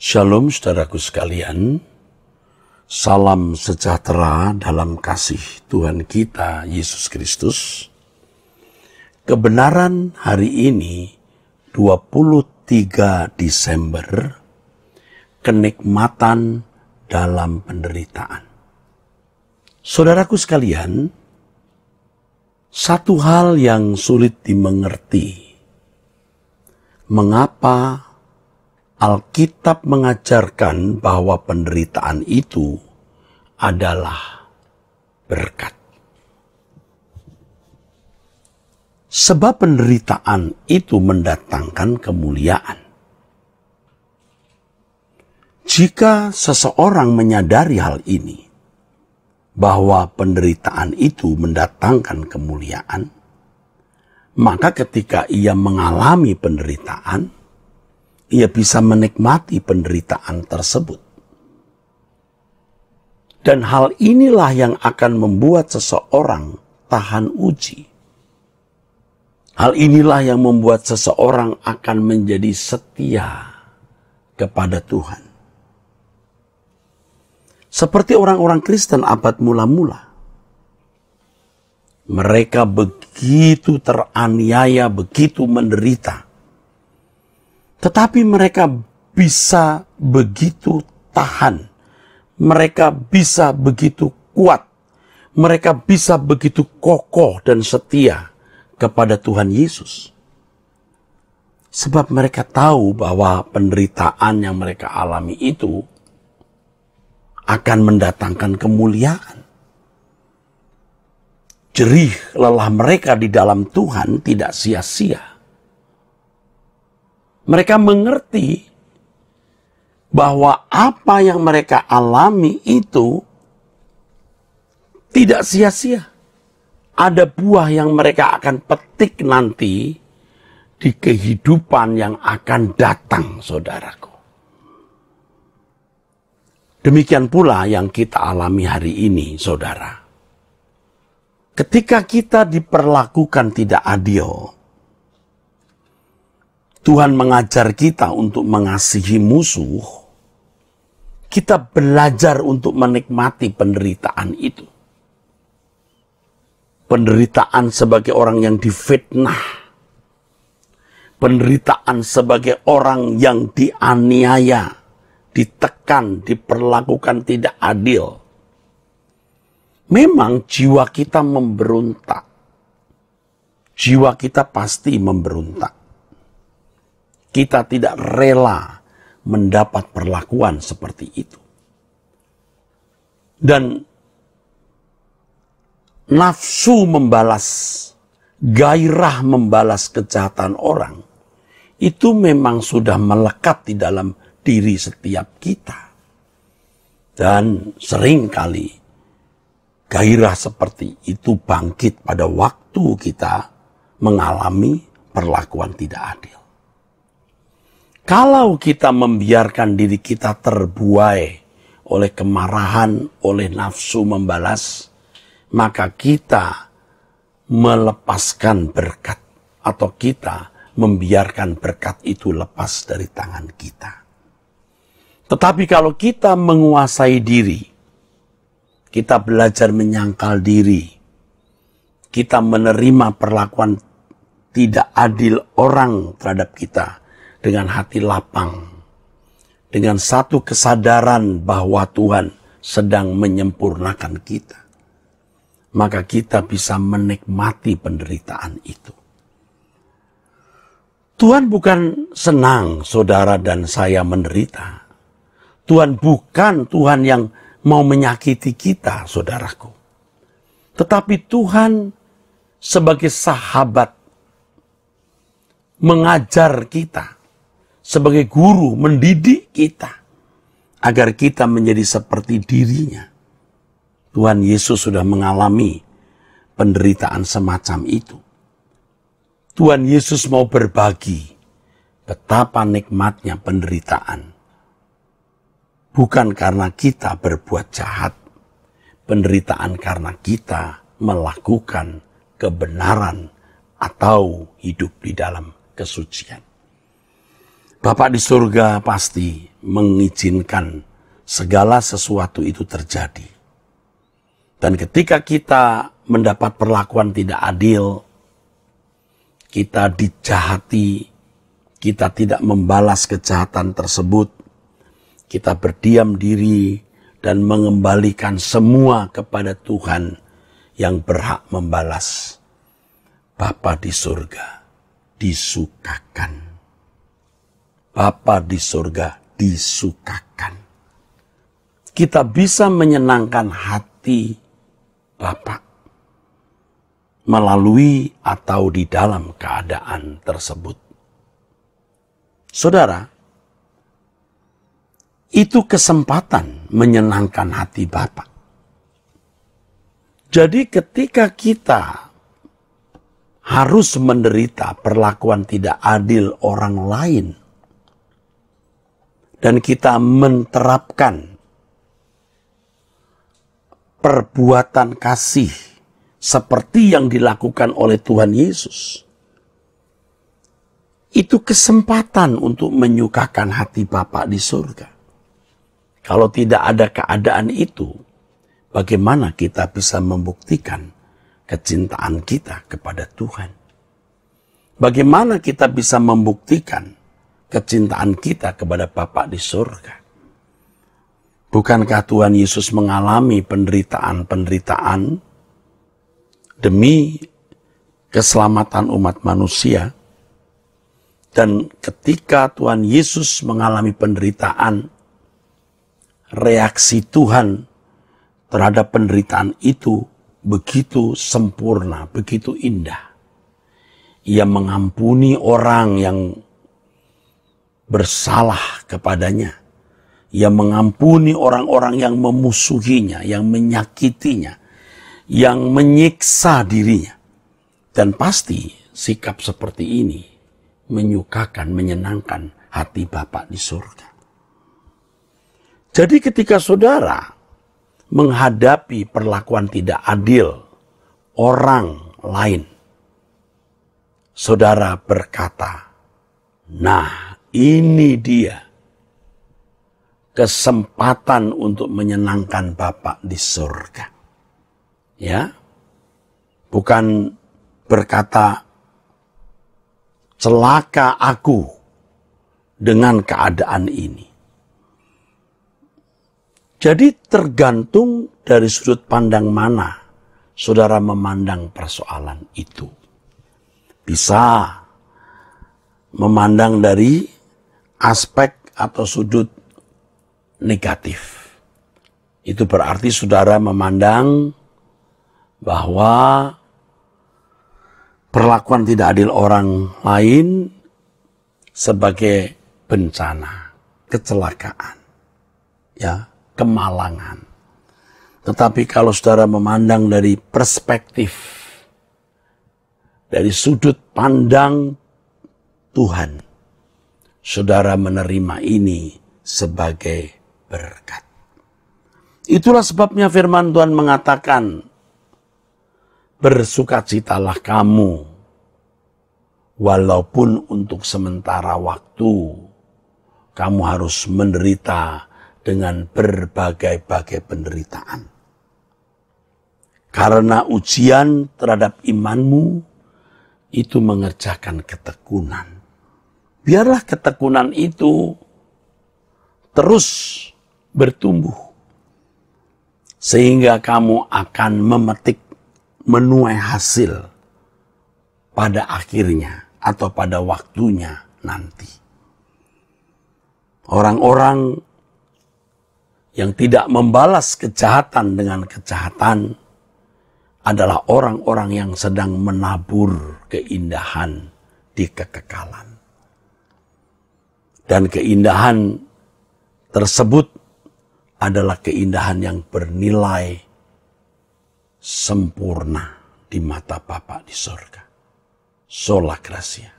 Shalom saudaraku sekalian, salam sejahtera dalam kasih Tuhan kita, Yesus Kristus. Kebenaran hari ini 23 Desember, kenikmatan dalam penderitaan. Saudaraku sekalian, satu hal yang sulit dimengerti, mengapa Alkitab mengajarkan bahwa penderitaan itu adalah berkat. Sebab penderitaan itu mendatangkan kemuliaan. Jika seseorang menyadari hal ini, bahwa penderitaan itu mendatangkan kemuliaan, maka ketika ia mengalami penderitaan, ia bisa menikmati penderitaan tersebut. Dan hal inilah yang akan membuat seseorang tahan uji. Hal inilah yang membuat seseorang akan menjadi setia kepada Tuhan. Seperti orang-orang Kristen abad mula-mula. Mereka begitu teraniaya, begitu menderita tetapi mereka bisa begitu tahan. Mereka bisa begitu kuat. Mereka bisa begitu kokoh dan setia kepada Tuhan Yesus. Sebab mereka tahu bahwa penderitaan yang mereka alami itu akan mendatangkan kemuliaan. Jerih lelah mereka di dalam Tuhan tidak sia-sia. Mereka mengerti bahwa apa yang mereka alami itu tidak sia-sia. Ada buah yang mereka akan petik nanti di kehidupan yang akan datang, saudaraku. Demikian pula yang kita alami hari ini, saudara. Ketika kita diperlakukan tidak adil, Tuhan mengajar kita untuk mengasihi musuh, kita belajar untuk menikmati penderitaan itu. Penderitaan sebagai orang yang difitnah, penderitaan sebagai orang yang dianiaya, ditekan, diperlakukan tidak adil. Memang jiwa kita memberontak. Jiwa kita pasti memberontak. Kita tidak rela mendapat perlakuan seperti itu. Dan nafsu membalas, gairah membalas kejahatan orang, itu memang sudah melekat di dalam diri setiap kita. Dan seringkali gairah seperti itu bangkit pada waktu kita mengalami perlakuan tidak adil. Kalau kita membiarkan diri kita terbuai oleh kemarahan, oleh nafsu membalas, maka kita melepaskan berkat atau kita membiarkan berkat itu lepas dari tangan kita. Tetapi kalau kita menguasai diri, kita belajar menyangkal diri, kita menerima perlakuan tidak adil orang terhadap kita, dengan hati lapang, dengan satu kesadaran bahwa Tuhan sedang menyempurnakan kita, maka kita bisa menikmati penderitaan itu. Tuhan bukan senang saudara dan saya menderita. Tuhan bukan Tuhan yang mau menyakiti kita, saudaraku. Tetapi Tuhan sebagai sahabat mengajar kita sebagai guru mendidik kita agar kita menjadi seperti dirinya. Tuhan Yesus sudah mengalami penderitaan semacam itu. Tuhan Yesus mau berbagi betapa nikmatnya penderitaan. Bukan karena kita berbuat jahat, penderitaan karena kita melakukan kebenaran atau hidup di dalam kesucian. Bapak di surga pasti mengizinkan segala sesuatu itu terjadi. Dan ketika kita mendapat perlakuan tidak adil, kita dijahati, kita tidak membalas kejahatan tersebut, kita berdiam diri dan mengembalikan semua kepada Tuhan yang berhak membalas. Bapa di surga disukakan Bapa di surga disukakan. Kita bisa menyenangkan hati Bapak melalui atau di dalam keadaan tersebut. Saudara, itu kesempatan menyenangkan hati Bapak. Jadi ketika kita harus menderita perlakuan tidak adil orang lain, dan kita menerapkan perbuatan kasih seperti yang dilakukan oleh Tuhan Yesus, itu kesempatan untuk menyukakan hati Bapa di surga. Kalau tidak ada keadaan itu, bagaimana kita bisa membuktikan kecintaan kita kepada Tuhan? Bagaimana kita bisa membuktikan kecintaan kita kepada Bapa di surga. Bukankah Tuhan Yesus mengalami penderitaan-penderitaan demi keselamatan umat manusia? Dan ketika Tuhan Yesus mengalami penderitaan, reaksi Tuhan terhadap penderitaan itu begitu sempurna, begitu indah. Ia mengampuni orang yang bersalah kepadanya. Ia mengampuni orang-orang yang memusuhinya, yang menyakitinya, yang menyiksa dirinya. Dan pasti sikap seperti ini menyukakan, menyenangkan hati Bapak di surga. Jadi ketika saudara menghadapi perlakuan tidak adil orang lain, saudara berkata, nah ini dia kesempatan untuk menyenangkan Bapak di surga. Ya. Bukan berkata celaka aku dengan keadaan ini. Jadi tergantung dari sudut pandang mana saudara memandang persoalan itu. Bisa memandang dari aspek atau sudut negatif. Itu berarti saudara memandang bahwa perlakuan tidak adil orang lain sebagai bencana, kecelakaan, ya, kemalangan. Tetapi kalau saudara memandang dari perspektif dari sudut pandang Tuhan, saudara menerima ini sebagai berkat. Itulah sebabnya firman Tuhan mengatakan, bersukacitalah kamu, walaupun untuk sementara waktu, kamu harus menderita dengan berbagai-bagai penderitaan. Karena ujian terhadap imanmu itu mengerjakan ketekunan biarlah ketekunan itu terus bertumbuh. Sehingga kamu akan memetik menuai hasil pada akhirnya atau pada waktunya nanti. Orang-orang yang tidak membalas kejahatan dengan kejahatan adalah orang-orang yang sedang menabur keindahan di kekekalan. Dan keindahan tersebut adalah keindahan yang bernilai sempurna di mata Bapa di surga. Sola Gracia.